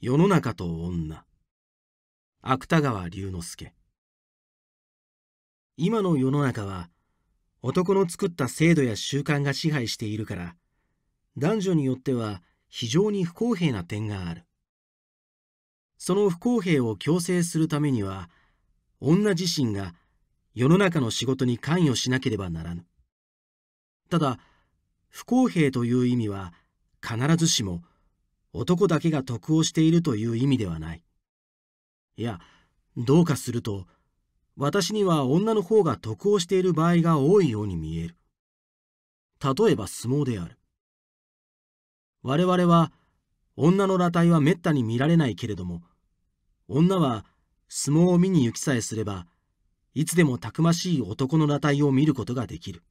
世の中と女芥川龍之介今の世の中は男の作った制度や習慣が支配しているから男女によっては非常に不公平な点があるその不公平を強制するためには女自身が世の中の仕事に関与しなければならぬただ不公平という意味は必ずしも男だけが得をしているという意味ではない。いや、どうかすると、私には女の方が得をしている場合が多いように見える。例えば相撲である。我々は、女の裸体は滅多に見られないけれども、女は相撲を見に行きさえすれば、いつでもたくましい男の裸体を見ることができる。